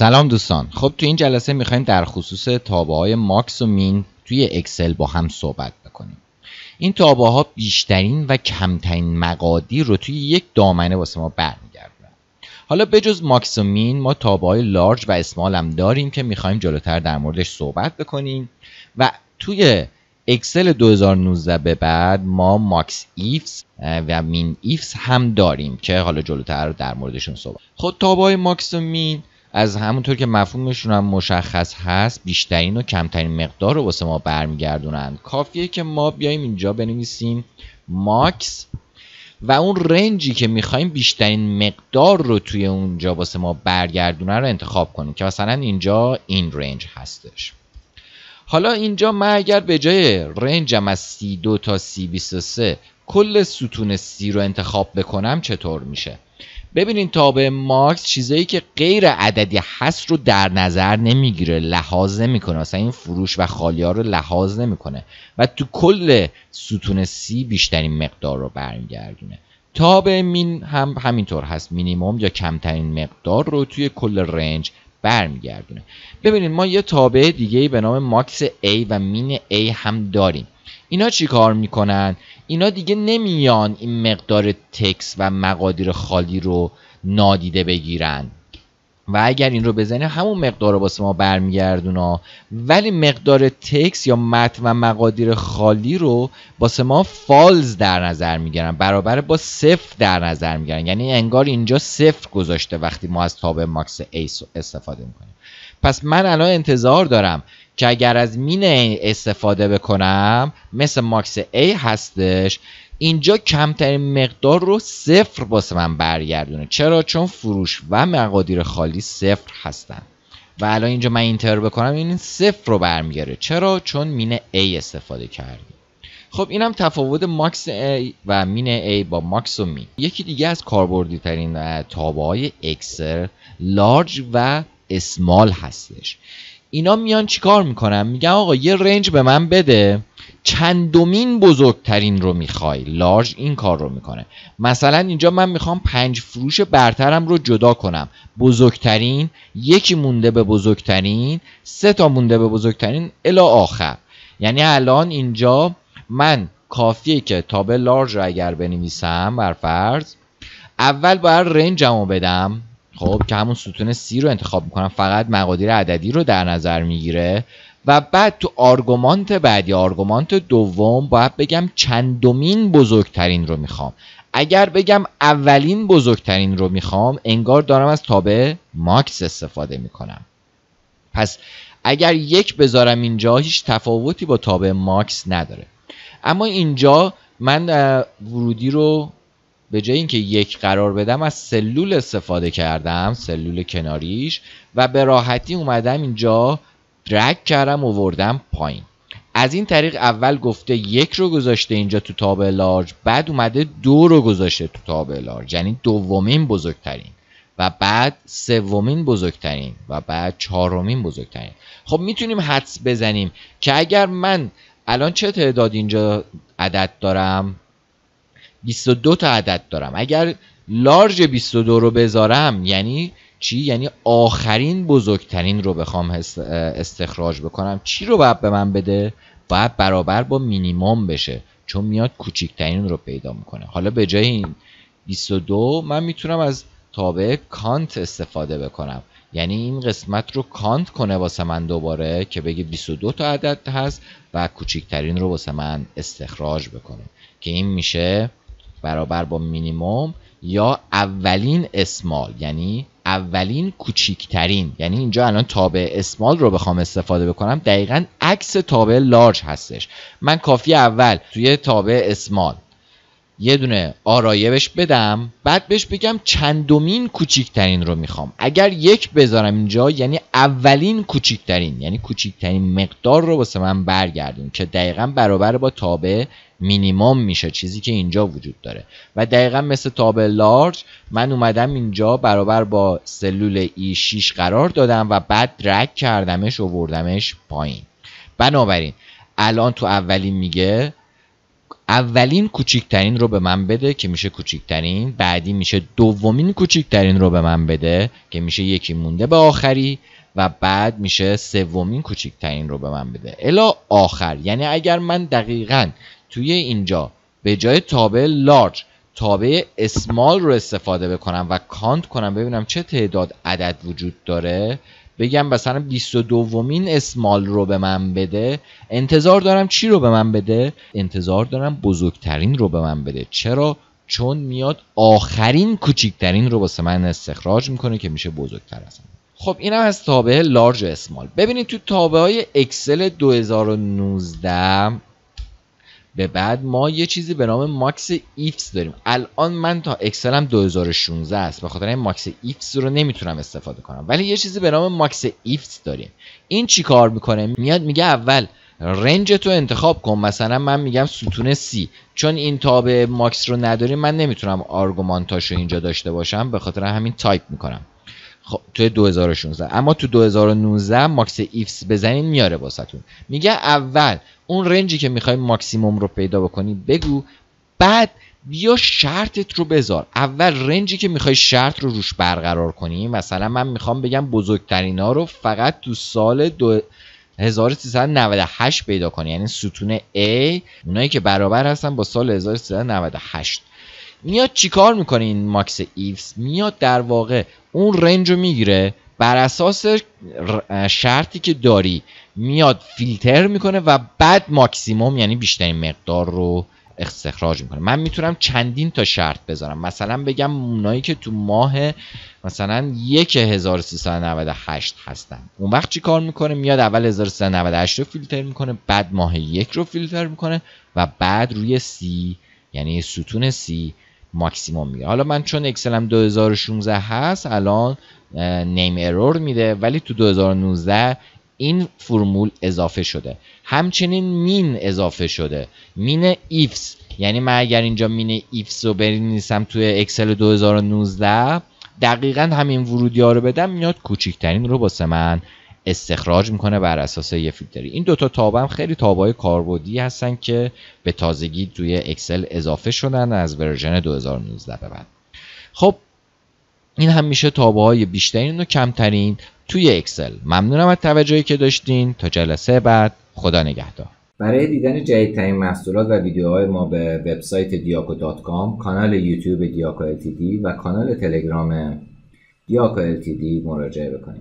سلام دوستان خب تو این جلسه میخوایم در خصوص تابه های ماکس و مین توی اکسل با هم صحبت بکنیم این تابه ها بیشترین و کمترین مقادی رو توی یک دامنه واسه ما برمیگردن حالا بجز ماکس و مین ما تابه های لارج و اسمال هم داریم که میخوایم جلوتر در موردش صحبت بکنیم و توی اکسل 2019 به بعد ما ماکس ایفز و مین ایفز هم داریم که حالا جلوتر در موردشون صحبت خب تابه ماکس و مین از همونطور که مفهومشون هم مشخص هست بیشترین و کمترین مقدار رو واسه ما برمیگردونن کافیه که ما بیایم اینجا بنویسیم ماکس و اون رنجی که میخوایم بیشترین مقدار رو توی اونجا واسه ما برگردونه رو انتخاب کنیم که مثلا اینجا این رنج هستش حالا اینجا من اگر به جای رنجم از دو تا سه کل ستون سی رو انتخاب بکنم چطور میشه ببینین تابع ماکس چیزایی که غیر عددی هست رو در نظر نمیگیره لحاظ نمیکنه اصلا این فروش و خالی ها رو لحاظ نمیکنه و تو کل ستون سی بیشترین مقدار رو برمیگردونه تابع مین هم همینطور هست مینیموم یا کمترین مقدار رو توی کل رنج برمیگردونه ببینید ما یه تابع دیگه به نام ماکس A و مین A هم داریم اینا چی کار میکنن اینا دیگه نمیان این مقدار تکس و مقادیر خالی رو نادیده بگیرن و اگر این رو بزنه همون مقدار رو باسه ما برمیگردونا ولی مقدار تکس یا مت و مقادیر خالی رو باسه ما فالز در نظر میگیرن برابر با صفر در نظر میگیرن یعنی انگار اینجا صفر گذاشته وقتی ما از تابع ماکس ایس استفاده میکنیم پس من الان انتظار دارم که اگر از مین استفاده بکنم مثل ماکس A هستش اینجا کمترین مقدار رو صفر واسه من برگردونه چرا چون فروش و مقادیر خالی صفر هستن و الان اینجا من اینتر بکنم این صفر رو برمیگره چرا چون مین A استفاده کردیم خب اینم تفاوت ماکس A و مین A با ماکس و مین یکی دیگه از کاربردی ترین تابه های اکسل لارج و اسمال هستش اینا میان چیکار میکنن میگن آقا یه رنج به من بده چندمین بزرگترین رو میخوای لارج این کار رو میکنه مثلا اینجا من میخوام پنج فروش برترم رو جدا کنم بزرگترین یکی مونده به بزرگترین سه تا مونده به بزرگترین الا آخر یعنی الان اینجا من کافیه که تابه لارج رو اگر بنویسم بر فرض اول باید رنجمو بدم خب که همون ستون سی رو انتخاب میکنم فقط مقادیر عددی رو در نظر میگیره و بعد تو آرگومانت بعدی آرگومانت دوم باید بگم چندمین بزرگترین رو میخوام اگر بگم اولین بزرگترین رو میخوام انگار دارم از تابع ماکس استفاده میکنم پس اگر یک بذارم اینجا هیچ تفاوتی با تابع ماکس نداره اما اینجا من ورودی رو به جای اینکه یک قرار بدم از سلول استفاده کردم سلول کناریش و به راحتی اومدم اینجا درک کردم اووردم پایین از این طریق اول گفته یک رو گذاشته اینجا تو تاب لارج بعد اومده دو رو گذاشته تو تاب لارج یعنی دومین بزرگترین و بعد سومین بزرگترین و بعد چهارمین بزرگترین خب میتونیم حدس بزنیم که اگر من الان چه تعداد اینجا عدد دارم 22 تا عدد دارم اگر لارج 22 رو بذارم یعنی چی یعنی آخرین بزرگترین رو بخوام استخراج بکنم چی رو باید به من بده باید برابر با مینیموم بشه چون میاد کوچکترین رو پیدا میکنه حالا به جای این 22 من میتونم از تابع کانت استفاده بکنم یعنی این قسمت رو کانت کنه واسه من دوباره که بگه 22 تا عدد هست و کوچکترین رو واسه من استخراج بکنه که این میشه برابر با مینیموم یا اولین اسمال یعنی اولین کوچیکترین یعنی اینجا الان تابع اسمال رو بخوام استفاده بکنم دقیقا عکس تابع لارج هستش من کافی اول توی تابع اسمال یه دونه آرایه بدم بعد بهش بگم چندمین کوچیکترین رو میخوام اگر یک بذارم اینجا یعنی اولین کوچیکترین یعنی کوچیکترین مقدار رو واسه من برگردون که دقیقا برابر با تابع مینیمم میشه چیزی که اینجا وجود داره و دقیقا مثل تابع لارج من اومدم اینجا برابر با سلول ای 6 قرار دادم و بعد درک کردمش و وردمش پایین بنابراین الان تو اولین میگه اولین کوچکترین رو به من بده که میشه کوچکترین بعدی میشه دومین کوچکترین رو به من بده که میشه یکی مونده به آخری و بعد میشه سومین کوچکترین رو به من بده الا آخر یعنی اگر من دقیقا توی اینجا به جای تابع لارج تابع اسمال رو استفاده بکنم و کانت کنم ببینم چه تعداد عدد وجود داره بگم مثلا 22 مین اسمال رو به من بده انتظار دارم چی رو به من بده انتظار دارم بزرگترین رو به من بده چرا چون میاد آخرین کوچکترین رو واسه من استخراج میکنه که میشه بزرگتر از خب این هم از تابعه لارج اسمال ببینید تو تابعه های اکسل 2019 به بعد ما یه چیزی به نام ماکس ایفس داریم الان من تا اکسلم 2016 است به خاطر این ماکس ایفس رو نمیتونم استفاده کنم ولی یه چیزی به نام ماکس ایفس داریم این چی کار میکنه میاد میگه اول رنج تو انتخاب کن مثلا من میگم ستون سی چون این تاب ماکس رو نداریم من نمیتونم آرگومانتاش رو اینجا داشته باشم به خاطر همین تایپ میکنم خب توی 2016 اما تو 2019 ماکس ایفس بزنین میاره واسهتون میگه اول اون رنجی که میخوای ماکسیموم رو پیدا بکنی بگو بعد بیا شرطت رو بذار اول رنجی که میخوای شرط رو روش برقرار کنی مثلا من میخوام بگم بزرگترین ها رو فقط تو سال دو 1398 پیدا کنی یعنی ستون A اونایی که برابر هستن با سال 1398 میاد چیکار میکنه این ماکس ایوز میاد در واقع اون رنج رو میگیره بر اساس شرطی که داری میاد فیلتر میکنه و بعد ماکسیموم یعنی بیشترین مقدار رو استخراج میکنه من میتونم چندین تا شرط بذارم مثلا بگم اونایی که تو ماه مثلا 1398 هستن اون وقت چی کار میکنه میاد اول 1398 رو فیلتر میکنه بعد ماه یک رو فیلتر میکنه و بعد روی سی یعنی ستون سی ماکسیموم میگه. حالا من چون اکسلم 2016 هست الان نیم ارور میده ولی تو 2019 این فرمول اضافه شده همچنین مین اضافه شده مین ایفس یعنی من اگر اینجا مین ایفس رو برینیسم توی اکسل 2019 دقیقا همین ورودی ها رو بدم میاد کوچکترین رو باسه من استخراج میکنه بر اساس یه فیلتری این دوتا تاب هم خیلی های کاربودی هستن که به تازگی توی اکسل اضافه شدن از ورژن 2019 به بعد خب این هم میشه تابه های بیشترین و کمترین توی اکسل ممنونم از توجهی که داشتین تا جلسه بعد خدا نگهدار برای دیدن جدیدترین محصولات و ویدیوهای ما به وبسایت diaco.com، کانال یوتیوب دیاکو LTD و کانال تلگرام diaco LTD مراجعه بکنید.